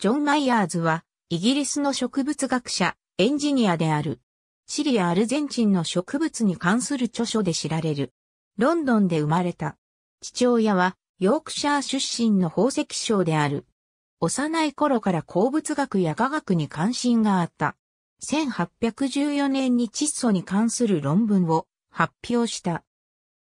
ジョン・マイヤーズは、イギリスの植物学者、エンジニアである。シリア・アルゼンチンの植物に関する著書で知られる。ロンドンで生まれた。父親は、ヨークシャー出身の宝石商である。幼い頃から鉱物学や科学に関心があった。1814年に窒素に関する論文を発表した。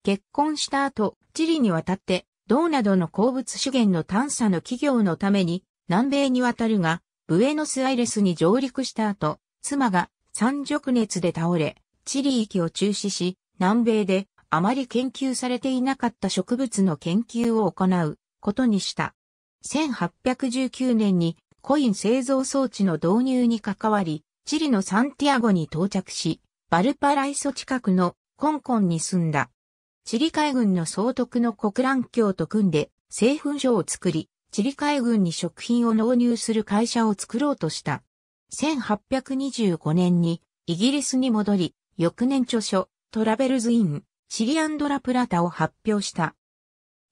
結婚した後、チリに渡って、銅などの鉱物資源の探査の企業のために南米に渡るが、ブエノスアイレスに上陸した後、妻が三熟熱で倒れ、チリ域を中止し、南米であまり研究されていなかった植物の研究を行うことにした。1819年にコイン製造装置の導入に関わり、チリのサンティアゴに到着し、バルパライソ近くのコンコンに住んだ。チリ海軍の総督の国乱協と組んで製粉所を作り、チリ海軍に食品を納入する会社を作ろうとした。1825年にイギリスに戻り、翌年著書、トラベルズ・イン、チリアンドラ・プラタを発表した。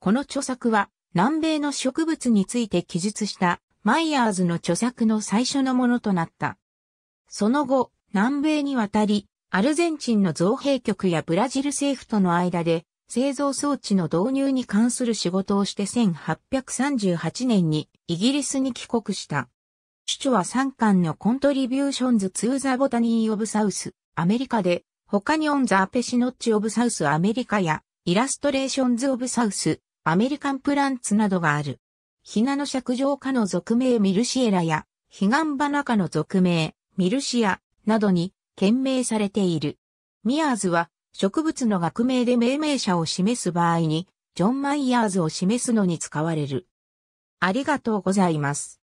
この著作は、南米の植物について記述したマイヤーズの著作の最初のものとなった。その後、南米に渡り、アルゼンチンの造幣局やブラジル政府との間で製造装置の導入に関する仕事をして1838年にイギリスに帰国した。主張は3巻のコントリビューションズ・ツー・ザ・ボタニー・オブ・サウス、アメリカで、他にオン・ザ・ペシノッチ・オブ・サウス・アメリカや、イラストレーションズ・オブ・サウス、アメリカン・プランツなどがある。ヒナの尺上化の俗名ミルシエラや、ヒガンバナカの俗名、ミルシア、などに、懸命されている。ミアーズは、植物の学名で命名者を示す場合に、ジョン・マイヤーズを示すのに使われる。ありがとうございます。